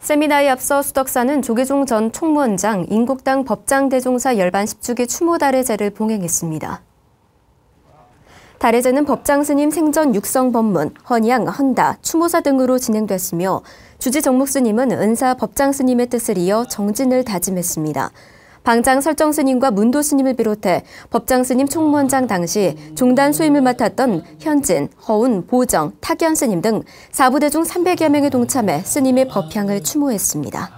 세미나에 앞서 수덕사는 조계종 전 총무원장, 인국당 법장대종사 열반 10주기 추모달의제를 봉행했습니다. 달의제는 법장 스님 생전 육성 법문, 헌양, 헌다, 추모사 등으로 진행됐으며 주지 정목 스님은 은사 법장 스님의 뜻을 이어 정진을 다짐했습니다. 방장 설정 스님과 문도 스님을 비롯해 법장 스님 총무원장 당시 종단 수임을 맡았던 현진, 허운, 보정, 타견 스님 등4부대중 300여 명이 동참해 스님의 법향을 추모했습니다.